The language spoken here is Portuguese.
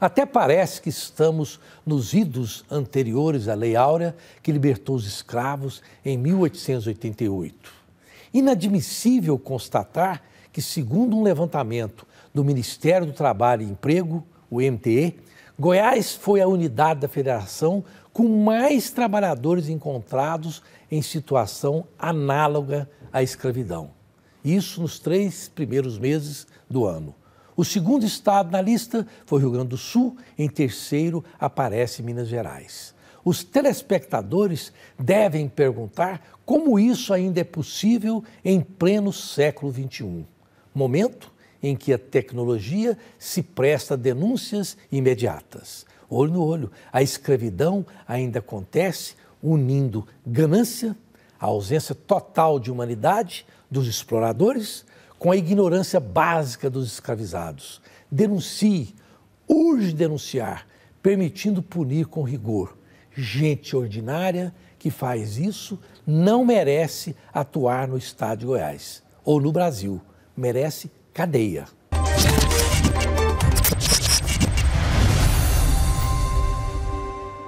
Até parece que estamos nos idos anteriores à Lei Áurea, que libertou os escravos em 1888. Inadmissível constatar que, segundo um levantamento do Ministério do Trabalho e Emprego, o MTE, Goiás foi a unidade da federação com mais trabalhadores encontrados em situação análoga à escravidão. Isso nos três primeiros meses do ano. O segundo estado na lista foi Rio Grande do Sul, em terceiro aparece Minas Gerais. Os telespectadores devem perguntar como isso ainda é possível em pleno século XXI. Momento em que a tecnologia se presta a denúncias imediatas. Olho no olho, a escravidão ainda acontece unindo ganância, a ausência total de humanidade dos exploradores com a ignorância básica dos escravizados. Denuncie, urge denunciar, permitindo punir com rigor. Gente ordinária que faz isso não merece atuar no estado de Goiás ou no Brasil, merece cadeia.